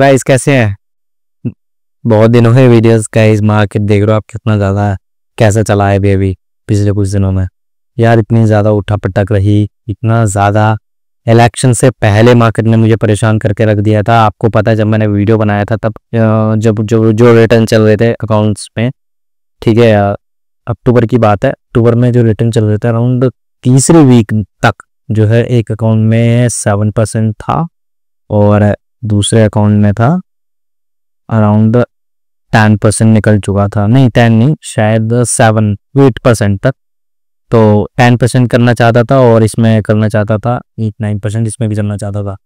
guys कैसे हैं बहुत दिनों है वीडियोस गाइस मार्केट देख रहे हो आप कितना ज़्यादा कैसा चला है अभी अभी पिछले कुछ दिनों में यार इतनी ज़्यादा उठा पटक रही इतना ज़्यादा इलेक्शन से पहले मार्केट ने मुझे परेशान करके रख दिया था आपको पता है जब मैंने वीडियो बनाया था तब जब जो जो रिटर्न चल रहे थे अकाउंट्स में ठीक है अक्टूबर की बात है अक्टूबर में जो रिटर्न चल रहे थे अराउंड तीसरे वीक तक जो है एक अकाउंट में सेवन परसेंट था और दूसरे अकाउंट में था अराउंड टेन परसेंट निकल चुका था नहीं टेन नहीं शायद सेवन एट परसेंट तक तो टेन परसेंट करना चाहता था और इसमें करना चाहता था एट नाइन परसेंट इसमें भी करना चाहता था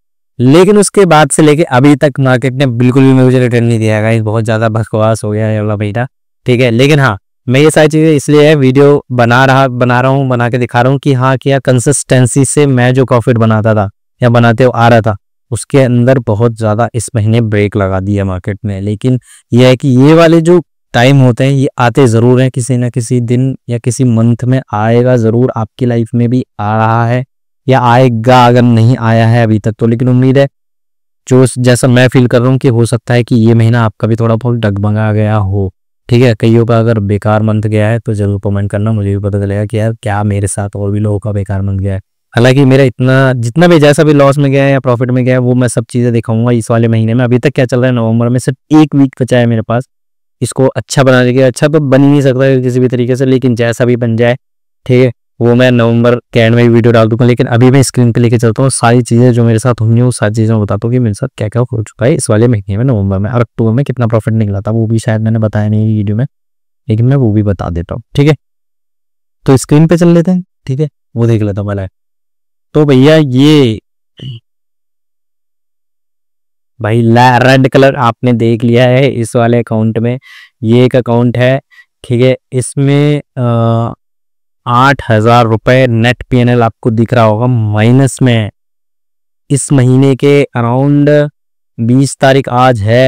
लेकिन उसके बाद से लेके अभी तक मार्केट ने बिल्कुल भी मुझे रिटर्न नहीं दिया है बहुत ज़्यादा बकवास हो गया है वाला बेटा ठीक है लेकिन हाँ मैं ये सारी चीज़ें इसलिए है वीडियो बना रहा बना रहा हूँ बना के दिखा रहा हूँ कि हाँ क्या कंसिस्टेंसी से मैं जो प्रॉफिट बनाता था या बनाते हुए आ रहा था उसके अंदर बहुत ज़्यादा इस महीने ब्रेक लगा दिया मार्केट में लेकिन यह है कि ये वाले जो टाइम होते हैं ये आते ज़रूर हैं किसी ना किसी दिन या किसी मंथ में आएगा ज़रूर आपकी लाइफ में भी आ रहा है या आएगा अगर नहीं आया है अभी तक तो लेकिन उम्मीद है जो जैसा मैं फील कर रहा हूँ कि हो सकता है कि ये महीना आपका भी थोड़ा बहुत डगमगा गया हो ठीक है कईयों का अगर बेकार मंथ गया है तो ज़रूर कमेंट करना मुझे भी पता चलेगा कि यार क्या मेरे साथ और भी लोगों का बेकार मंथ गया है हालांकि मेरा इतना जितना भी जैसा भी लॉस में गया है या प्रॉफिट में गया है वो मैं सब चीज़ें दिखाऊंगा इस वाले महीने में अभी तक क्या चल रहा है नवंबर में सिर्फ एक वीक बचा है मेरे पास इसको अच्छा बनाने के अच्छा तो बन ही नहीं सकता किसी भी तरीके से लेकिन जैसा भी बन जाए ठीक है वो मैं नवंबर के एंड में भी वीडियो डाल दूंगा लेकिन अभी मैं स्क्रीन पे लेके चलता हूँ सारी चीज़ें जो मेरे साथ होंगी वो सारी चीज़ें बताता हूँ कि मेरे साथ क्या क्या हो चुका है इस वाले महीने में नवंबर में और अक्टूबर में कितना प्रॉफिट निकला था वो भी शायद मैंने बताया नहीं वीडियो में लेकिन मैं वो भी बता देता हूँ ठीक है तो स्क्रीन पे चल लेते हैं ठीक है वो देख लेता हूँ मैं तो भैया ये भाई रेड कलर आपने देख लिया है इस वाले अकाउंट में ये एक अकाउंट है ठीक है इसमें आठ हजार रुपए नेट पीएनएल आपको दिख रहा होगा माइनस में इस महीने के अराउंड बीस तारीख आज है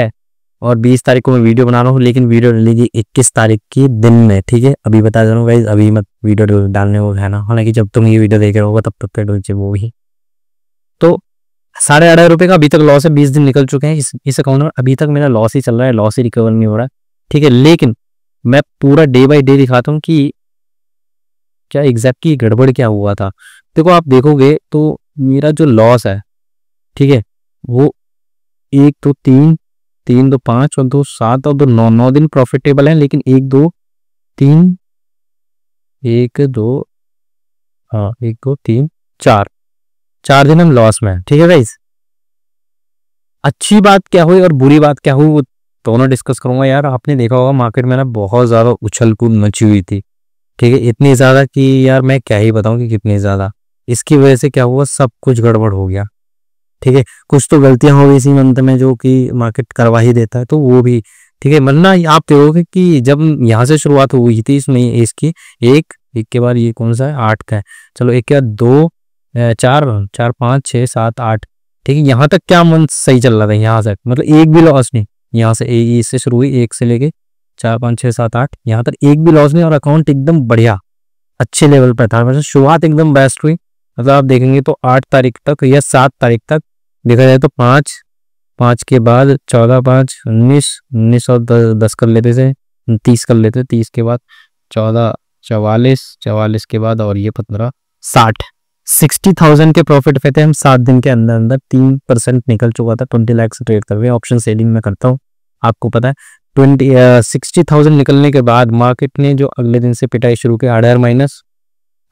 और 20 तारीख को मैं वीडियो बना रहा हूँ लेकिन वीडियो लीजिए 21 तारीख के दिन में ठीक है अभी बता दे रहा हूँ अभी मत वीडियो डालने को है ना हालांकि जब तुम ये वीडियो देख रहे हो तब तक पेड हो वो भी तो साढ़े अढ़ाई रुपये का अभी तक लॉस है बीस दिन निकल चुके हैं इस इस अकाउंट में अभी तक मेरा लॉस ही चल रहा है लॉस ही रिकवर नहीं हो रहा है ठीक है लेकिन मैं पूरा डे बाई डे दिखाता हूँ कि क्या एग्जैक्टली गड़बड़ क्या हुआ था देखो आप देखोगे तो मेरा जो लॉस है ठीक है वो एक दो तो तीन तीन दो पांच और दो सात और दो नौ नौ दिन प्रॉफिटेबल है लेकिन एक दो तीन एक दो हाँ एक दो तीन चार चार दिन हम लॉस में ठीक है भाई अच्छी बात क्या हुई और बुरी बात क्या हुई वो दोनों डिस्कस करूंगा यार आपने देखा होगा मार्केट में ना बहुत ज़्यादा उछल कूद मची हुई थी ठीक है इतनी ज़्यादा कि यार मैं क्या ही बताऊं कि कितनी ज़्यादा इसकी वजह से क्या हुआ सब कुछ गड़बड़ हो गया ठीक है कुछ तो गलतियां हो गई इसी मंथ में जो कि मार्केट करवा ही देता है तो वो भी ठीक है मरना आप देखोगे कि जब यहाँ से शुरुआत हुई थी इसमें इसकी एक एक के बाद ये कौन सा है आठ का है चलो एक के बाद दो चार चार पाँच छः सात आठ ठीक है यहाँ तक क्या मंथ सही चल रहा था यहाँ तक मतलब एक भी लॉस नहीं यहाँ से इससे शुरू हुई एक से लेके चार पाँच छः सात आठ यहाँ तक एक भी लॉस नहीं और अकाउंट एकदम बढ़िया अच्छे लेवल पर था मतलब शुरुआत एकदम बेस्ट हुई मतलब आप देखेंगे तो आठ तारीख तक या सात तारीख तक देखा जाए तो पाँच पाँच के बाद चौदह पाँच उन्नीस उन्नीस और दस, कर लेते थे तीस कर लेते तीस के बाद चौदह चवालीस चवालीस के बाद और ये पंद्रह साठ सिक्सटी थाउजेंड के प्रॉफिट पे थे हम सात दिन के अंदर अंदर तीन परसेंट निकल चुका था ट्वेंटी लैक्स ट्रेड कर ऑप्शन सेलिंग में करता हूँ आपको पता है ट्वेंटी सिक्सटी थाउजेंड निकलने के बाद मार्केट ने जो अगले दिन से पिटाई शुरू की अढ़ाई माइनस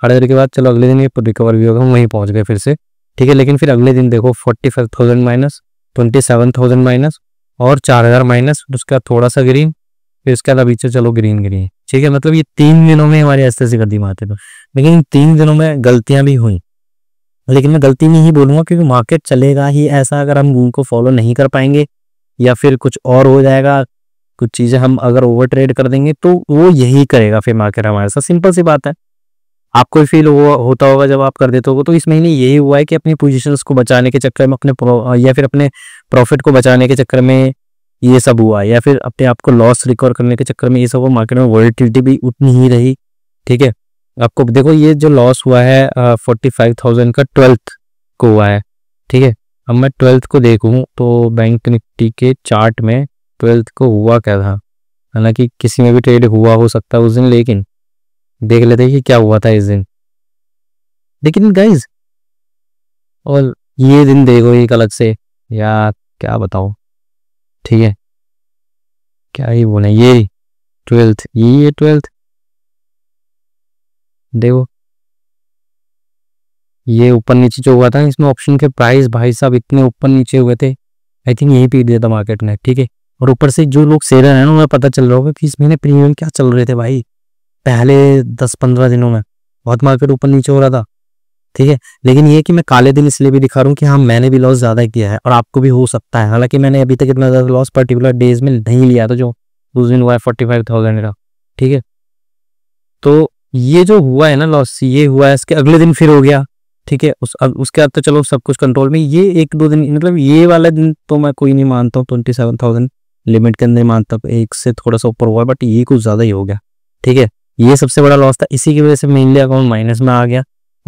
अढ़ाई के बाद चलो अगले दिन ये रिकवर भी होगा हम वहीं पहुँच गए फिर से ठीक है लेकिन फिर अगले दिन देखो forty five thousand minus twenty seven thousand minus और चार हज़ार माइनस उसके बाद थोड़ा सा ग्रीन फिर उसके बाद अभी चलो ग्रीन ग्रीन ठीक है मतलब ये तीन दिनों में हमारे ऐसे से गलती मारते थे लेकिन तीन दिनों में गलतियां भी हुई लेकिन मैं गलती नहीं बोलूंगा क्योंकि मार्केट चलेगा ही ऐसा अगर हम उनको फॉलो नहीं कर पाएंगे या फिर कुछ और हो जाएगा कुछ चीज़ें हम अगर ओवर ट्रेड कर देंगे तो वो यही करेगा फिर मार्केट हमारे साथ सिंपल सी बात है आपको फील हुआ होता होगा जब आप कर देते हो तो इस महीने यही हुआ है कि अपनी पोजीशंस को बचाने के चक्कर में अपने या फिर अपने प्रॉफिट को बचाने के चक्कर में ये सब हुआ या फिर अपने आप को लॉस रिकवर करने के चक्कर में ये सब हुआ मार्केट में वॉलिटिलिटी भी उतनी ही रही ठीक है आपको देखो ये जो लॉस हुआ है फोर्टी फाइव थाउजेंड का ट्वेल्थ को हुआ है ठीक है अब मैं ट्वेल्थ को देखूँ तो बैंक निफ्टी के चार्ट में ट्वेल्थ को हुआ क्या था हालांकि किसी में भी ट्रेड हुआ हो सकता है उस दिन लेकिन देख लेते हैं कि क्या हुआ था इस दिन लेकिन गाइज और ये दिन देखो एक अलग से यार क्या बताओ ठीक है क्या ही बोले ये ट्वेल्थ ये ट्वेल्थ देखो ये ऊपर नीचे जो हुआ था इसमें ऑप्शन के प्राइस भाई साहब इतने ऊपर नीचे हुए थे आई थिंक यही पीट दिया था मार्केट ने ठीक है और ऊपर से जो लोग सेलर हैं उन्हें पता चल रहा होगा कि इस महीने प्रीमियम क्या चल रहे थे भाई पहले दस पंद्रह दिनों में बहुत मार्केट ऊपर नीचे हो रहा था ठीक है लेकिन ये कि मैं काले दिन इसलिए भी दिखा रहा हूँ कि हाँ मैंने भी लॉस ज़्यादा किया है और आपको भी हो सकता है हालांकि मैंने अभी तक इतना ज़्यादा लॉस पर्टिकुलर डेज में नहीं लिया था जो उस दिन हुआ है फोर्टी फाइव थाउजेंड का ठीक है तो ये जो हुआ है ना लॉस ये हुआ है इसके अगले दिन फिर हो गया ठीक है उस अब उसके बाद तो चलो सब कुछ कंट्रोल में ये एक दो दिन मतलब ये वाला दिन तो मैं कोई नहीं मानता हूँ ट्वेंटी सेवन थाउजेंड लिमिट के अंदर मानता हूँ एक से थोड़ा सा ऊपर हुआ बट ये कुछ ज़्यादा ही हो गया ठीक है ये सबसे बड़ा लॉस था इसी की वजह से मेनली अकाउंट माइनस में आ गया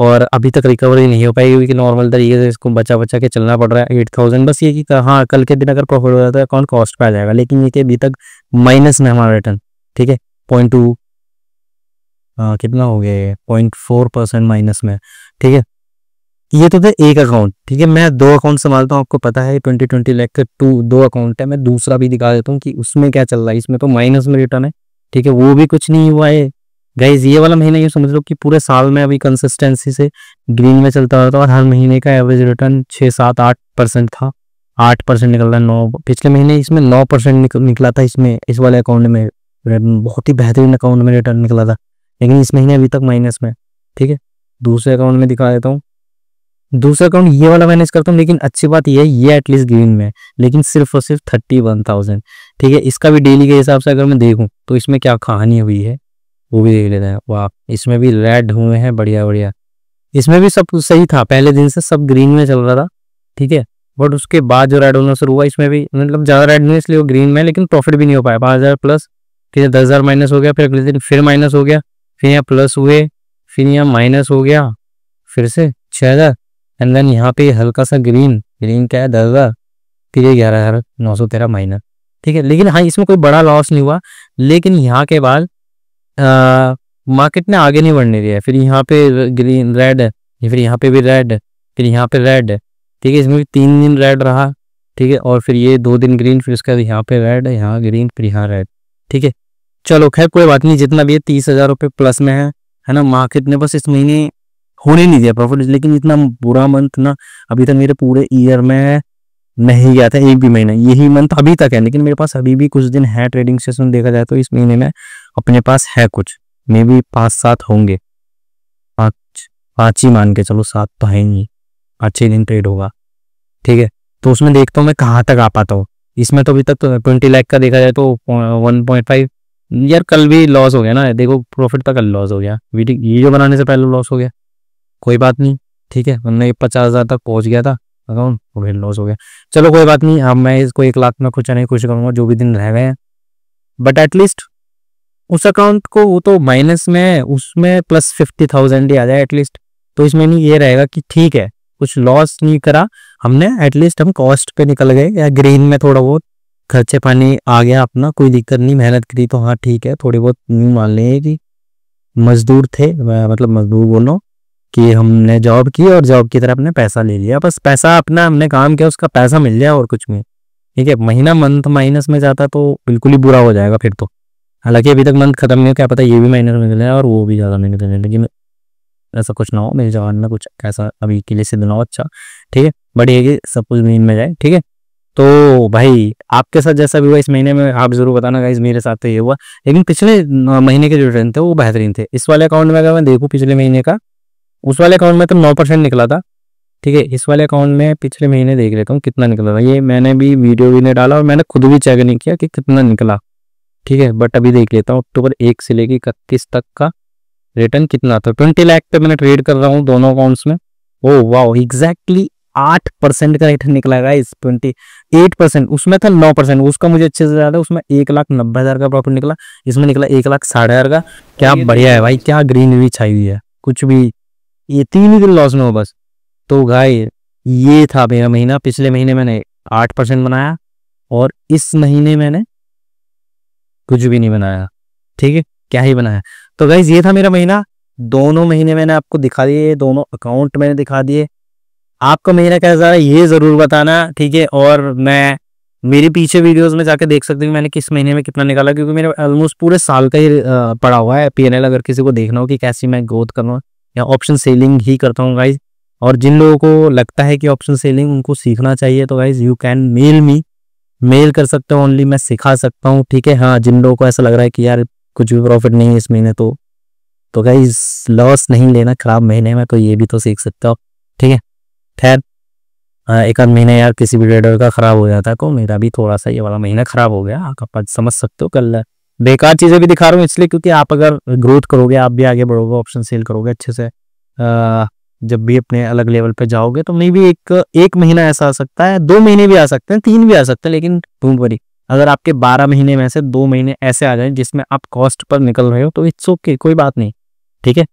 और अभी तक रिकवरी नहीं हो पाएगी क्योंकि नॉर्मल तरीके से इसको बचा बचा के चलना पड़ रहा है एट थाउजेंड बस ये कि हाँ कल के दिन अगर प्रॉफिट हो जाता है अकाउंट कॉस्ट पे आ जाएगा लेकिन ये कि अभी तक माइनस में हमारा रिटर्न ठीक है पॉइंट टू कितना हो गया ये पॉइंट फोर परसेंट माइनस में ठीक है ये तो थे एक अकाउंट ठीक है मैं दो अकाउंट संभालता हूँ आपको पता है ट्वेंटी ट्वेंटी लैख टू दो अकाउंट है मैं दूसरा भी दिखा देता हूँ कि उसमें क्या चल रहा है इसमें तो माइनस में रिटर्न है ठीक है वो भी कुछ नहीं हुआ है गाइज ये वाला महीना ये समझ लो कि पूरे साल में अभी कंसिस्टेंसी से ग्रीन में चलता रहता और हर महीने का एवरेज रिटर्न छः सात आठ परसेंट था आठ परसेंट निकल रहा नौ पिछले महीने इसमें नौ परसेंट निक, निकला था इसमें इस वाले अकाउंट में बहुत ही बेहतरीन अकाउंट में रिटर्न निकला था लेकिन इस महीने अभी तक माइनस में ठीक है दूसरे अकाउंट में दिखा देता हूँ दूसरा अकाउंट ये वाला मैनेज करता हूँ लेकिन अच्छी बात ये है ये एटलीस्ट ग्रीन में लेकिन सिर्फ और सिर्फ थर्टी वन थाउजेंड ठीक है इसका भी डेली के हिसाब से अगर मैं देखूँ तो इसमें क्या कहानी हुई है वो भी देख लेते हैं वाह इसमें भी रेड हुए हैं बढ़िया बढ़िया इसमें भी सब कुछ सही था पहले दिन से सब ग्रीन में चल रहा था ठीक है बट उसके बाद जो रेड होना शुरू हुआ इसमें भी मतलब ज़्यादा रेड नहीं इसलिए वो ग्रीन में लेकिन प्रॉफिट भी नहीं हो पाया पाँच हज़ार प्लस फिर दस हज़ार माइनस हो गया फिर अगले दिन फिर माइनस हो गया फिर यहाँ प्लस हुए फिर यहाँ माइनस हो गया फिर से छः हज़ार एंड देन यहाँ पे हल्का सा ग्रीन ग्रीन क्या है दस हज़ार फिर ग्यारह हज़ार नौ सौ तेरह माइनस ठीक है लेकिन हाँ इसमें कोई बड़ा लॉस नहीं हुआ लेकिन यहाँ के बाद मार्केट ने आगे नहीं बढ़ने दिया फिर यहाँ पे ग्रीन रेड फिर यहाँ पे भी रेड फिर यहाँ पे रेड ठीक है इसमें भी तीन दिन रेड रहा ठीक है और फिर ये दो दिन ग्रीन फिर उसके बाद यहाँ पे रेड यहाँ ग्रीन फिर यहाँ रेड ठीक है चलो खैर कोई बात नहीं जितना भी है तीस हज़ार रुपये प्लस में है है ना मार्केट ने बस इस महीने होने नहीं दिया प्रॉफिट लेकिन इतना बुरा मंथ ना अभी तक मेरे पूरे ईयर में नहीं गया था एक भी महीना यही मंथ अभी तक है लेकिन मेरे पास अभी भी कुछ दिन है ट्रेडिंग सेशन देखा जाए तो इस महीने में अपने पास है कुछ मे भी पाँच सात होंगे पाँच पाँच ही मान के चलो सात तो है ही पाँच छः दिन ट्रेड होगा ठीक है तो उसमें देखता हूँ मैं कहाँ तक आ पाता हूँ इसमें तो अभी तक तो ट्वेंटी लाख का देखा जाए तो वन पॉइंट फाइव यार कल भी लॉस हो गया ना देखो प्रॉफिट था तो कल लॉस हो गया वीडियो बनाने से पहले लॉस हो गया कोई बात नहीं ठीक है वरना ये पचास हज़ार तक पहुंच गया था अकाउंट और फिर लॉस हो गया चलो कोई बात नहीं अब मैं इसको एक लाख में कुछ नहीं खुश करूंगा जो भी दिन रह गए हैं बट एटलीस्ट उस अकाउंट को वो तो माइनस में उसमें प्लस फिफ्टी थाउजेंड ही आ जाए एटलीस्ट तो इसमें नहीं ये रहेगा कि ठीक है कुछ लॉस नहीं करा हमने एटलीस्ट हम कॉस्ट पे निकल गए या ग्रीन में थोड़ा बहुत खर्चे पानी आ गया अपना कोई दिक्कत नहीं मेहनत करी तो हाँ ठीक है थोड़ी बहुत मान लें कि मजदूर थे मतलब मजदूर बोलो कि हमने जॉब की और जॉब की तरह अपने पैसा ले लिया बस पैसा अपना हमने काम किया उसका पैसा मिल गया और कुछ नहीं ठीक है महीना मंथ माइनस में जाता तो बिल्कुल ही बुरा हो जाएगा फिर तो हालांकि अभी तक मंथ खत्म नहीं हो क्या पता ये भी माइनस में चले और वो भी ज़्यादा नहीं चले लेकिन ऐसा कुछ ना हो मेरे जवान में कुछ ऐसा अभी के लिए सिद्ध ना हो अच्छा ठीक है बट ये कि सब कुछ नींद में जाए ठीक है तो भाई आपके साथ जैसा भी हुआ इस महीने में आप जरूर बताना गाइज मेरे साथ तो ये हुआ लेकिन पिछले महीने के जो रिटर्न थे वो बेहतरीन थे इस वाले अकाउंट में अगर मैं देखूँ पिछले महीने का उस वाले अकाउंट में तो नौ परसेंट निकला था ठीक है इस वाले अकाउंट में पिछले महीने देख लेता हूँ कितना निकला था ये मैंने भी वीडियो भी नहीं डाला और मैंने खुद भी चेक नहीं किया कि कितना निकला ठीक है बट अभी देख लेता हूँ अक्टूबर एक से लेकर इकतीस तक का रिटर्न कितना था ट्वेंटी लैख पे मैंने ट्रेड कर रहा हूँ दोनों अकाउंट्स में ओ वाह एग्जैक्टली आठ परसेंट का रिटर्न निकला इस ट्वेंटी एट परसेंट उसमें था नौ परसेंट उसका मुझे अच्छे से याद है उसमें एक लाख नब्बे हजार का प्रॉफिट निकला इसमें निकला एक लाख साढ़े हजार का क्या तो बढ़िया है भाई क्या ग्रीनरी छाई हुई है कुछ भी ये तीन ही दिन लॉस में हो बस तो भाई ये था मेरा महीना पिछले महीने मैंने आठ परसेंट बनाया और इस महीने मैंने कुछ भी नहीं बनाया ठीक है क्या ही बनाया तो गाइज ये था मेरा महीना दोनों महीने मैंने आपको दिखा दिए दोनों अकाउंट मैंने दिखा दिए आपका महीना कैसा जा रहा है ये ज़रूर बताना ठीक है और मैं मेरे पीछे वीडियोस में जाके देख सकते हैं मैंने किस महीने में कितना निकाला क्योंकि मेरे ऑलमोस्ट पूरे साल का ही पड़ा हुआ है पी अगर किसी को देखना हो कि कैसी मैं ग्रोथ करूँ या ऑप्शन सेलिंग ही करता हूँ गाइज और जिन लोगों को लगता है कि ऑप्शन सेलिंग उनको सीखना चाहिए तो guys you can mail me mail कर सकते हो ओनली मैं सिखा सकता हूँ ठीक है हाँ जिन लोगों को ऐसा लग रहा है कि यार कुछ भी प्रॉफिट नहीं है इस महीने तो तो गाइज लॉस नहीं लेना खराब महीने में तो ये भी तो सीख सकते हो ठीक है खैर एक आध महीने यार किसी भी ट्रेडर का खराब हो जाता है तो मेरा भी थोड़ा सा ये वाला महीना खराब हो गया आप समझ सकते हो कल बेकार चीजें भी दिखा रहा हूँ इसलिए क्योंकि आप अगर ग्रोथ करोगे आप भी आगे बढ़ोगे ऑप्शन सेल करोगे अच्छे से जब भी अपने अलग लेवल पे जाओगे तो मे भी एक एक महीना ऐसा आ सकता है दो महीने भी आ सकते हैं तीन भी आ सकते हैं लेकिन डोंट अगर आपके बारह महीने में से दो महीने ऐसे आ जाए जिसमें आप कॉस्ट पर निकल रहे हो तो इट्स ओके okay, कोई बात नहीं ठीक है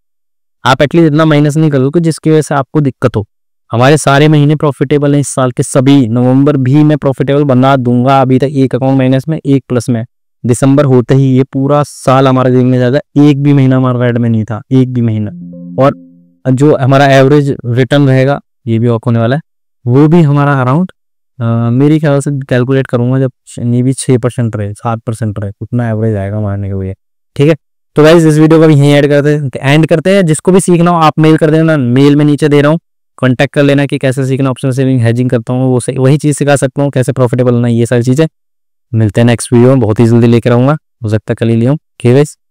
आप एटलीस्ट इतना माइनस नहीं करोगे जिसकी वजह से आपको दिक्कत हो हमारे सारे महीने प्रॉफिटेबल हैं इस साल के सभी नवंबर भी मैं प्रॉफिटेबल बना दूंगा अभी तक एक अकाउंट माइनस में एक प्लस में दिसंबर होते ही ये पूरा साल हमारा देखने जाता एक भी महीना हमारा रेड में नहीं था एक भी महीना और जो हमारा एवरेज रिटर्न रहेगा ये भी ऑफ होने वाला है वो भी हमारा अराउंड मेरी ख्याल से कैलकुलेट करूंगा जब ये भी छः परसेंट रहे सात परसेंट रहे उतना एवरेज आएगा मारने के लिए ठीक है तो वैसे इस वीडियो को भी यहीं ऐड करते हैं एंड करते हैं जिसको भी सीखना हो आप मेल कर देना मेल में नीचे दे रहा हूँ कॉन्टैक्ट कर लेना कि कैसे सीखना ऑप्शन सेविंग हैजिंग करता हूँ वो वही चीज़ सिखा सकता हूँ कैसे प्रॉफिटेबल होना ये सारी चीज़ें मिलते हैं नेक्स्ट वीडियो में बहुत ही जल्दी लेकर आऊंगा हो सकता कल ही लिया